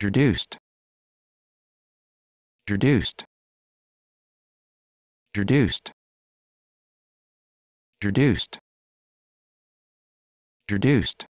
introduced introduced introduced introduced introduced